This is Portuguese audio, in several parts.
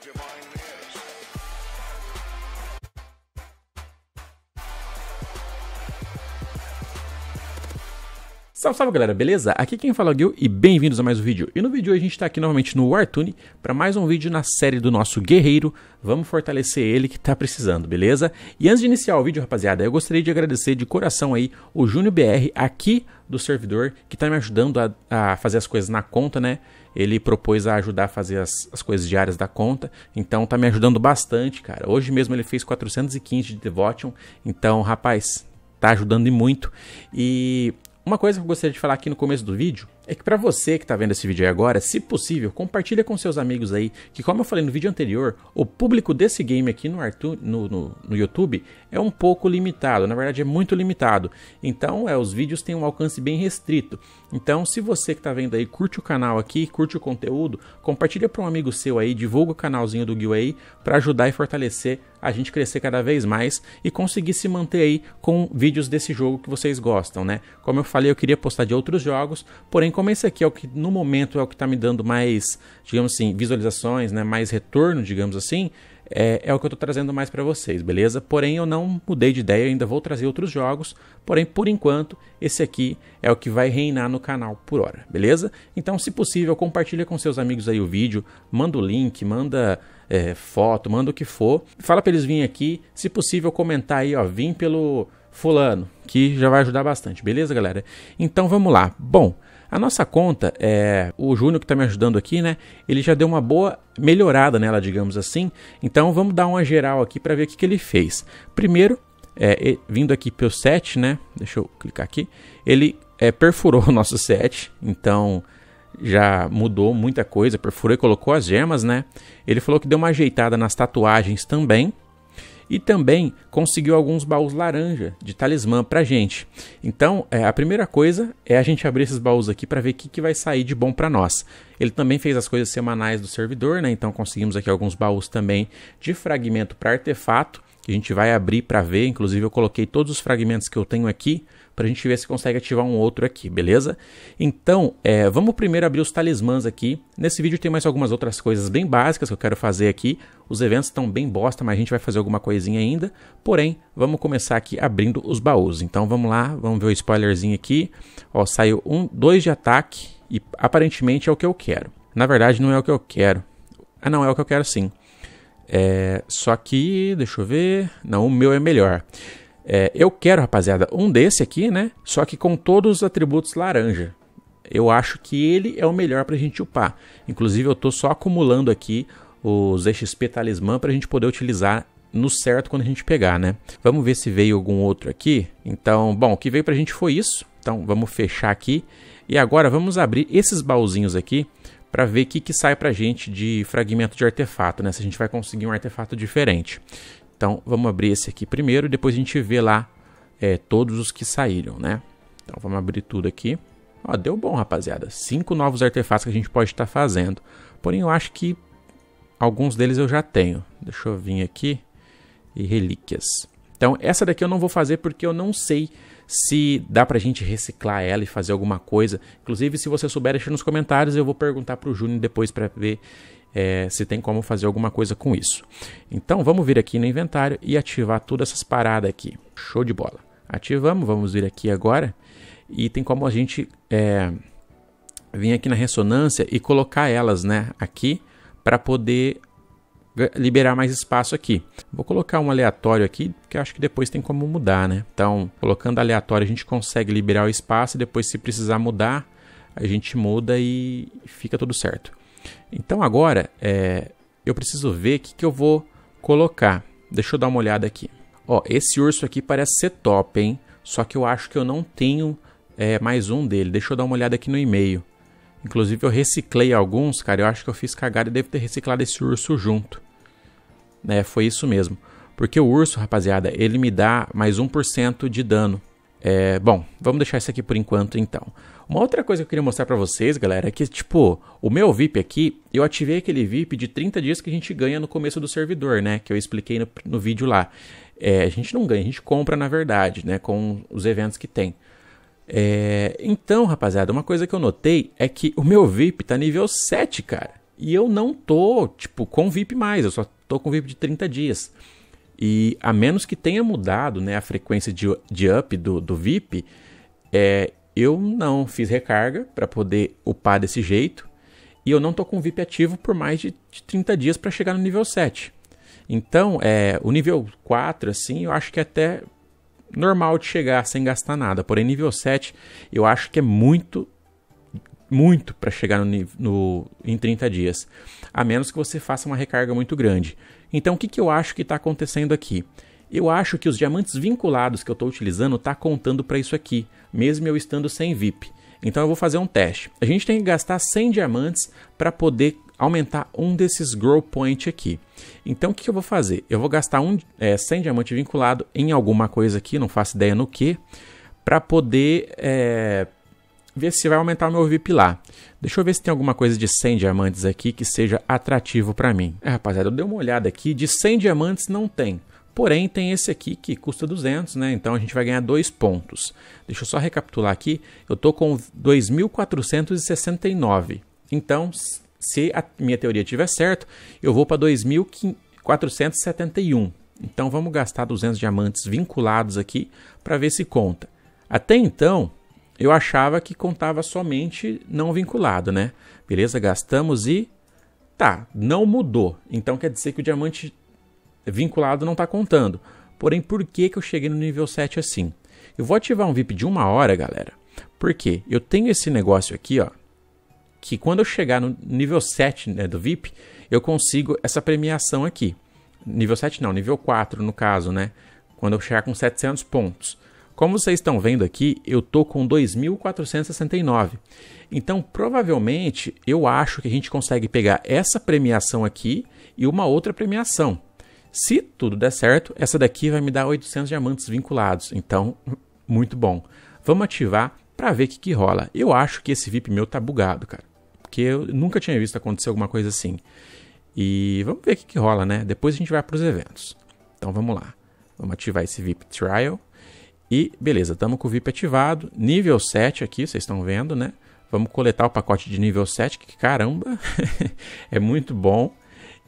divine man. Salve, salve galera, beleza? Aqui quem fala é o Gil e bem-vindos a mais um vídeo. E no vídeo de hoje a gente está aqui novamente no Wartune para mais um vídeo na série do nosso guerreiro. Vamos fortalecer ele que tá precisando, beleza? E antes de iniciar o vídeo, rapaziada, eu gostaria de agradecer de coração aí o Júnior BR aqui do servidor que tá me ajudando a, a, fazer as coisas na conta, né? Ele propôs a ajudar a fazer as, as coisas diárias da conta, então tá me ajudando bastante, cara. Hoje mesmo ele fez 415 de Devotion, então, rapaz, tá ajudando e muito. E uma coisa que eu gostaria de falar aqui no começo do vídeo é que para você que está vendo esse vídeo aí agora, se possível, compartilha com seus amigos aí, que como eu falei no vídeo anterior, o público desse game aqui no, no, no, no, YouTube é um pouco limitado, na verdade é muito limitado. Então é, os vídeos têm um alcance bem restrito. Então, se você que está vendo aí, curte o canal aqui, curte o conteúdo, compartilha para um amigo seu aí, divulga o canalzinho do Gil aí para ajudar e fortalecer a gente crescer cada vez mais e conseguir se manter aí com vídeos desse jogo que vocês gostam, né? Como eu falei, eu queria postar de outros jogos, porém como esse aqui é o que no momento é o que está me dando mais, digamos assim, visualizações, né, mais retorno, digamos assim, é, é o que eu estou trazendo mais para vocês, beleza? Porém, eu não mudei de ideia, ainda vou trazer outros jogos, porém, por enquanto, esse aqui é o que vai reinar no canal por hora, beleza? Então, se possível, compartilha com seus amigos aí o vídeo, manda o link, manda é, foto, manda o que for. Fala para eles virem aqui, se possível, comentar aí, ó, vim pelo fulano, que já vai ajudar bastante, beleza, galera? Então, vamos lá. Bom... A nossa conta, é o Júnior que está me ajudando aqui, né? Ele já deu uma boa melhorada nela, digamos assim. Então vamos dar uma geral aqui para ver o que, que ele fez. Primeiro, é, vindo aqui pelo set, né? Deixa eu clicar aqui. Ele é, perfurou o nosso set, então já mudou muita coisa. Perfurou e colocou as gemas, né? Ele falou que deu uma ajeitada nas tatuagens também e também conseguiu alguns baús laranja de talismã pra gente. Então, é, a primeira coisa é a gente abrir esses baús aqui para ver o que, que vai sair de bom para nós. Ele também fez as coisas semanais do servidor, né? Então conseguimos aqui alguns baús também de fragmento para artefato que a gente vai abrir para ver. Inclusive, eu coloquei todos os fragmentos que eu tenho aqui para a gente ver se consegue ativar um outro aqui, beleza? Então, é, vamos primeiro abrir os talismãs aqui. Nesse vídeo tem mais algumas outras coisas bem básicas que eu quero fazer aqui. Os eventos estão bem bosta, mas a gente vai fazer alguma coisinha ainda. Porém, vamos começar aqui abrindo os baús. Então, vamos lá, vamos ver o spoilerzinho aqui. Ó, saiu um, dois de ataque e aparentemente é o que eu quero. Na verdade, não é o que eu quero. Ah, não, é o que eu quero sim. É, só que, deixa eu ver. Não, o meu é melhor. É, eu quero, rapaziada, um desse aqui, né? Só que com todos os atributos laranja. Eu acho que ele é o melhor pra gente upar. Inclusive, eu tô só acumulando aqui os XP talismã pra gente poder utilizar no certo quando a gente pegar, né? Vamos ver se veio algum outro aqui. Então, bom, o que veio pra gente foi isso. Então, vamos fechar aqui. E agora vamos abrir esses baúzinhos aqui para ver o que, que sai para gente de fragmento de artefato, né? Se a gente vai conseguir um artefato diferente. Então vamos abrir esse aqui primeiro e depois a gente vê lá é, todos os que saíram, né? Então vamos abrir tudo aqui. Ó, deu bom, rapaziada. Cinco novos artefatos que a gente pode estar tá fazendo. Porém, eu acho que alguns deles eu já tenho. Deixa eu vir aqui e relíquias. Então, essa daqui eu não vou fazer porque eu não sei se dá pra gente reciclar ela e fazer alguma coisa. Inclusive, se você souber, deixa nos comentários, eu vou perguntar pro Júnior depois para ver é, se tem como fazer alguma coisa com isso. Então, vamos vir aqui no inventário e ativar todas essas paradas aqui. Show de bola. Ativamos, vamos vir aqui agora. E tem como a gente é, vir aqui na ressonância e colocar elas né, aqui para poder liberar mais espaço aqui. Vou colocar um aleatório aqui, porque acho que depois tem como mudar, né? Então, colocando aleatório, a gente consegue liberar o espaço e depois, se precisar mudar, a gente muda e fica tudo certo. Então, agora, é, eu preciso ver o que, que eu vou colocar. Deixa eu dar uma olhada aqui. Ó, esse urso aqui parece ser top, hein? Só que eu acho que eu não tenho é, mais um dele. Deixa eu dar uma olhada aqui no e-mail. Inclusive eu reciclei alguns, cara. Eu acho que eu fiz cagada e devo ter reciclado esse urso junto né? foi isso mesmo. Porque o urso, rapaziada, ele me dá mais 1% de dano. É, bom, vamos deixar isso aqui por enquanto então. Uma outra coisa que eu queria mostrar para vocês, galera, é que tipo, o meu VIP aqui, eu ativei aquele VIP de 30 dias que a gente ganha no começo do servidor, né? Que eu expliquei no, no vídeo lá. É, a gente não ganha, a gente compra na verdade, né? Com os eventos que tem. É, então, rapaziada, uma coisa que eu notei é que o meu VIP tá nível 7, cara. E eu não tô, tipo, com VIP mais, eu só estou com VIP de 30 dias. E a menos que tenha mudado né, a frequência de, de up do, do VIP, é, eu não fiz recarga para poder upar desse jeito. E eu não estou com VIP ativo por mais de, de 30 dias para chegar no nível 7. Então, é, o nível 4, assim, eu acho que é até normal de chegar sem gastar nada. Porém, nível 7, eu acho que é muito muito para chegar no, no, em 30 dias, a menos que você faça uma recarga muito grande. Então, o que, que eu acho que está acontecendo aqui? Eu acho que os diamantes vinculados que eu estou utilizando está contando para isso aqui, mesmo eu estando sem VIP. Então eu vou fazer um teste. A gente tem que gastar 100 diamantes para poder aumentar um desses grow point aqui. Então o que eu vou fazer? Eu vou gastar um, é, 100 diamante vinculado em alguma coisa aqui, não faço ideia no que, para poder é, ver se vai aumentar o meu VIP lá. Deixa eu ver se tem alguma coisa de 100 diamantes aqui que seja atrativo para mim. É, rapaziada, eu dei uma olhada aqui, de 100 diamantes não tem. Porém, tem esse aqui que custa 200, né? Então a gente vai ganhar 2 pontos. Deixa eu só recapitular aqui. Eu tô com 2.469. Então, se a minha teoria tiver certo, eu vou para 2.471. Então vamos gastar 200 diamantes vinculados aqui para ver se conta. Até então, eu achava que contava somente não vinculado, né? Beleza, gastamos e. Tá, não mudou. Então quer dizer que o diamante vinculado não está contando. Porém, por que, que eu cheguei no nível 7 assim? Eu vou ativar um VIP de uma hora, galera. Porque eu tenho esse negócio aqui, ó. Que quando eu chegar no nível 7 né, do VIP, eu consigo essa premiação aqui. Nível 7 não, nível 4 no caso, né? Quando eu chegar com 700 pontos. Como vocês estão vendo aqui, eu tô com 2.469. Então, provavelmente, eu acho que a gente consegue pegar essa premiação aqui e uma outra premiação. Se tudo der certo, essa daqui vai me dar 800 diamantes vinculados. Então, muito bom. Vamos ativar para ver o que, que rola. Eu acho que esse VIP meu tá bugado, cara. Porque eu nunca tinha visto acontecer alguma coisa assim. E vamos ver o que, que rola, né? Depois a gente vai para os eventos. Então vamos lá. Vamos ativar esse VIP Trial. E beleza, estamos com o VIP ativado, nível 7 aqui, vocês estão vendo, né? Vamos coletar o pacote de nível 7, que caramba, é muito bom.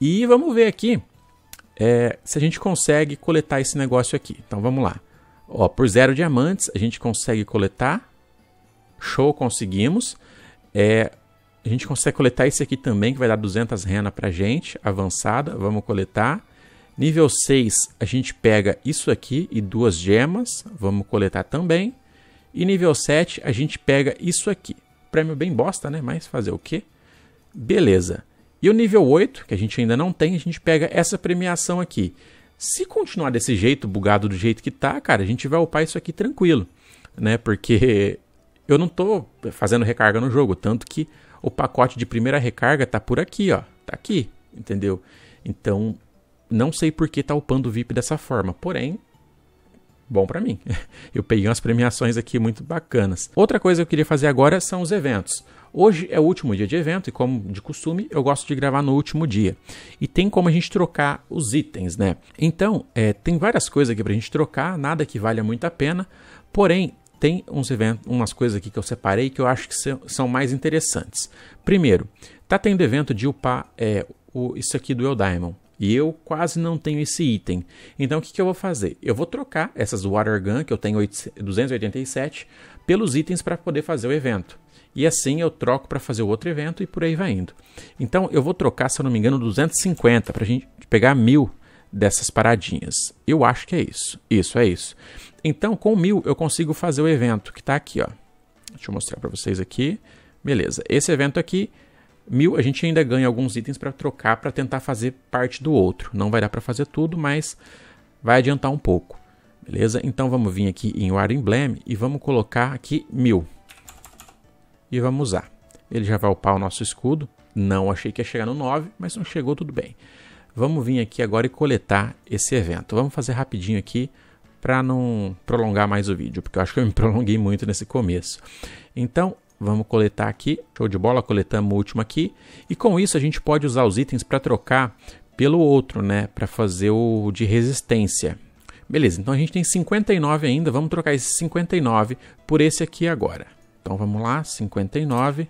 E vamos ver aqui é, se a gente consegue coletar esse negócio aqui. Então vamos lá. Ó, por zero diamantes a gente consegue coletar. Show, conseguimos. É, a gente consegue coletar esse aqui também, que vai dar 200 rena pra gente, avançada. Vamos coletar. Nível 6, a gente pega isso aqui e duas gemas, vamos coletar também. E nível 7, a gente pega isso aqui. Prêmio bem bosta, né? Mas fazer o quê? Beleza. E o nível 8, que a gente ainda não tem, a gente pega essa premiação aqui. Se continuar desse jeito, bugado do jeito que tá, cara, a gente vai upar isso aqui tranquilo, né? Porque eu não tô fazendo recarga no jogo, tanto que o pacote de primeira recarga tá por aqui, ó. Tá aqui, entendeu? Então, não sei por que tá upando o VIP dessa forma, porém, bom para mim. Eu peguei umas premiações aqui muito bacanas. Outra coisa que eu queria fazer agora são os eventos. Hoje é o último dia de evento e, como de costume, eu gosto de gravar no último dia. E tem como a gente trocar os itens, né? Então, é, tem várias coisas aqui pra gente trocar, nada que valha muito a pena, porém. Tem uns eventos, umas coisas aqui que eu separei que eu acho que são mais interessantes. Primeiro, tá tendo evento de upar é, o, isso aqui do El Diamond. E eu quase não tenho esse item. Então o que, que eu vou fazer? Eu vou trocar essas Water Gun, que eu tenho 287, pelos itens para poder fazer o evento. E assim eu troco para fazer o outro evento e por aí vai indo. Então eu vou trocar, se eu não me engano, 250 para a gente pegar mil dessas paradinhas. Eu acho que é isso. Isso, é isso. Então com mil eu consigo fazer o evento que está aqui. ó. Deixa eu mostrar para vocês aqui. Beleza, esse evento aqui mil, a gente ainda ganha alguns itens para trocar para tentar fazer parte do outro. Não vai dar para fazer tudo, mas vai adiantar um pouco. Beleza? Então vamos vir aqui em War Emblem e vamos colocar aqui mil. E vamos usar. Ele já vai upar o nosso escudo. Não achei que ia chegar no 9, mas não chegou, tudo bem. Vamos vir aqui agora e coletar esse evento. Vamos fazer rapidinho aqui para não prolongar mais o vídeo, porque eu acho que eu me prolonguei muito nesse começo. Então, Vamos coletar aqui, show de bola, coletamos o último aqui. E com isso a gente pode usar os itens para trocar pelo outro, né, para fazer o de resistência. Beleza, então a gente tem 59 ainda, vamos trocar esse 59 por esse aqui agora. Então vamos lá, 59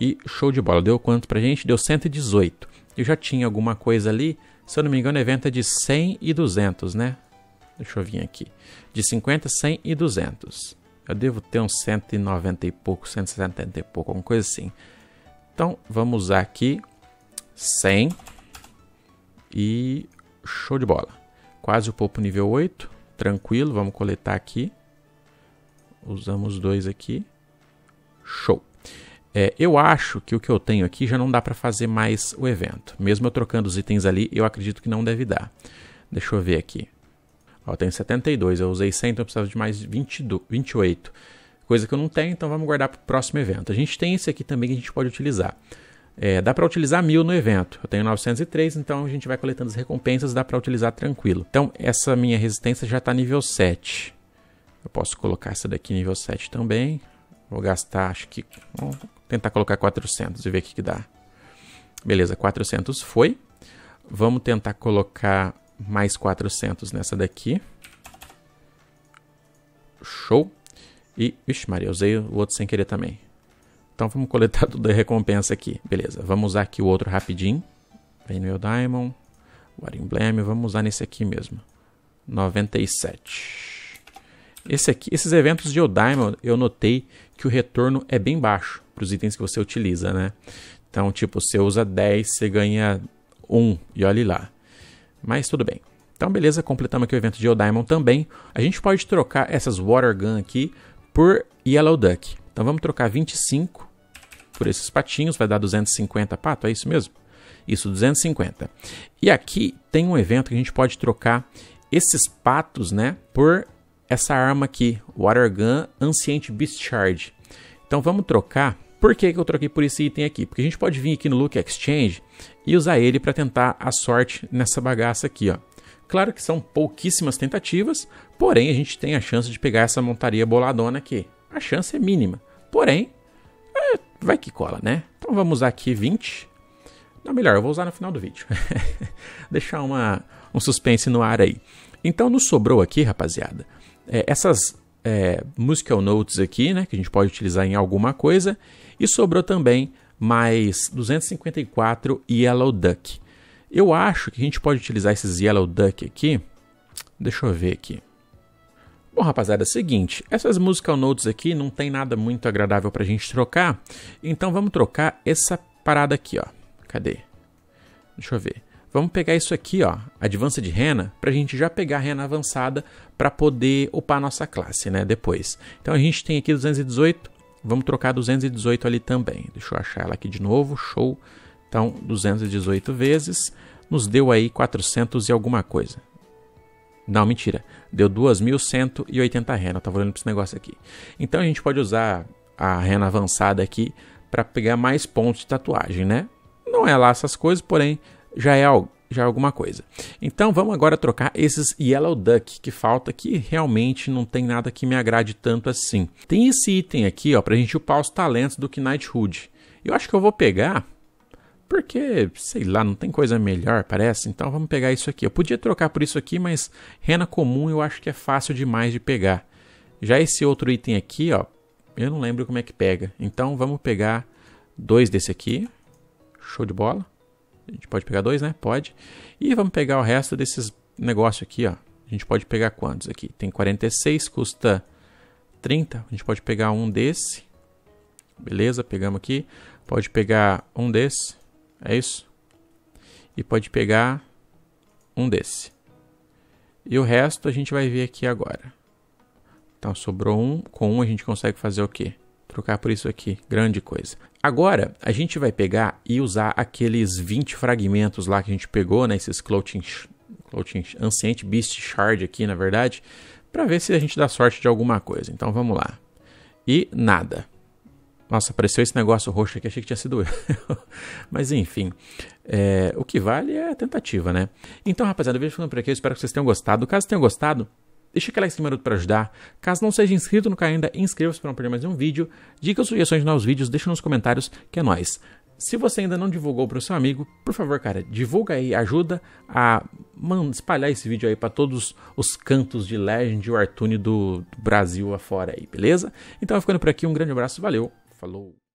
e show de bola. Deu quanto para a gente? Deu 118. Eu já tinha alguma coisa ali, se eu não me engano, evento é de 100 e 200, né? Deixa eu vir aqui. De 50, 100 e 200. Eu devo ter uns 190 e pouco, 170 e pouco, alguma coisa assim. Então, vamos usar aqui 100 e show de bola. Quase o popo nível 8, tranquilo, vamos coletar aqui. Usamos dois aqui, show. É, eu acho que o que eu tenho aqui já não dá para fazer mais o evento. Mesmo eu trocando os itens ali, eu acredito que não deve dar. Deixa eu ver aqui. Ó, eu tenho 72, eu usei 100, então eu precisava de mais 22, 28. Coisa que eu não tenho, então vamos guardar para o próximo evento. A gente tem esse aqui também que a gente pode utilizar. É, dá para utilizar mil no evento. Eu tenho 903, então a gente vai coletando as recompensas, dá para utilizar tranquilo. Então essa minha resistência já está nível 7. Eu posso colocar essa daqui nível 7 também. Vou gastar, acho que... Vou tentar colocar 400 e ver o que, que dá. Beleza, 400 foi. Vamos tentar colocar mais 400 nessa daqui. Show. E, ixi Maria, usei o outro sem querer também. Então vamos coletar tudo a recompensa aqui. Beleza, vamos usar aqui o outro rapidinho. Vem no meu Diamond, War Emblem, vamos usar nesse aqui mesmo. 97. Esse aqui, esses eventos de Diamond, eu notei que o retorno é bem baixo para os itens que você utiliza, né? Então, tipo, você usa 10, você ganha 1, e olhe lá. Mas tudo bem. Então, beleza, completamos aqui o evento de Odaimon também. A gente pode trocar essas Water Gun aqui por Yellow Duck. Então, vamos trocar 25 por esses patinhos, vai dar 250 pato, é isso mesmo? Isso, 250. E aqui tem um evento que a gente pode trocar esses patos, né, por essa arma aqui, Water Gun Ancient Beast Charge. Então, vamos trocar por que, que eu troquei por esse item aqui? Porque a gente pode vir aqui no Look Exchange e usar ele para tentar a sorte nessa bagaça aqui, ó. Claro que são pouquíssimas tentativas, porém a gente tem a chance de pegar essa montaria boladona aqui. A chance é mínima, porém, é, vai que cola, né? Então vamos usar aqui 20. Não, melhor, eu vou usar no final do vídeo. Deixar uma, um suspense no ar aí. Então nos sobrou aqui, rapaziada, é, essas é, musical notes aqui, né? Que a gente pode utilizar em alguma coisa. E sobrou também mais 254 Yellow Duck. Eu acho que a gente pode utilizar esses Yellow Duck aqui. Deixa eu ver aqui. Bom, rapaziada, é o seguinte, essas musical notes aqui não tem nada muito agradável pra gente trocar, então vamos trocar essa parada aqui, ó. Cadê? Deixa eu ver. Vamos pegar isso aqui, ó, advança de rena, pra gente já pegar a rena avançada para poder upar a nossa classe, né, depois. Então a gente tem aqui 218, Vamos trocar 218 ali também. Deixa eu achar ela aqui de novo. Show. Então, 218 vezes. Nos deu aí 400 e alguma coisa. Não, mentira. Deu 2.180 rena. Estava tava olhando para esse negócio aqui. Então, a gente pode usar a rena avançada aqui para pegar mais pontos de tatuagem, né? Não é lá essas coisas, porém, já é algo já alguma coisa. Então vamos agora trocar esses Yellow Duck que falta, que realmente não tem nada que me agrade tanto assim. Tem esse item aqui, ó, pra gente upar os talentos do Knighthood. Eu acho que eu vou pegar, porque, sei lá, não tem coisa melhor, parece. Então vamos pegar isso aqui. Eu podia trocar por isso aqui, mas rena comum eu acho que é fácil demais de pegar. Já esse outro item aqui, ó, eu não lembro como é que pega. Então vamos pegar dois desse aqui. Show de bola. A gente pode pegar dois, né? Pode. E vamos pegar o resto desses negócios aqui, ó. A gente pode pegar quantos aqui? Tem 46, custa 30. A gente pode pegar um desse. Beleza, pegamos aqui. Pode pegar um desse. É isso? E pode pegar um desse. E o resto a gente vai ver aqui agora. Então sobrou um. Com um a gente consegue fazer o quê? trocar por isso aqui, grande coisa. Agora, a gente vai pegar e usar aqueles 20 fragmentos lá que a gente pegou, né, esses Clothing, Clothing Ancient Beast Shard aqui, na verdade, para ver se a gente dá sorte de alguma coisa. Então vamos lá. E nada. Nossa, apareceu esse negócio roxo aqui, achei que tinha sido eu. Mas enfim, é, o que vale é a tentativa, né? Então, rapaziada, o vídeo ficando por aqui, eu espero que vocês tenham gostado. Caso tenham gostado, deixe aquele like em minuto para ajudar. Caso não seja inscrito no canal ainda, inscreva-se para não perder mais nenhum vídeo. Dicas, sugestões de novos vídeos, deixa nos comentários, que é nóis. Se você ainda não divulgou para o seu amigo, por favor, cara, divulga aí, ajuda a mano, espalhar esse vídeo aí para todos os cantos de Legend e Wartune do, do Brasil afora aí, beleza? Então, ficando por aqui, um grande abraço, valeu, falou!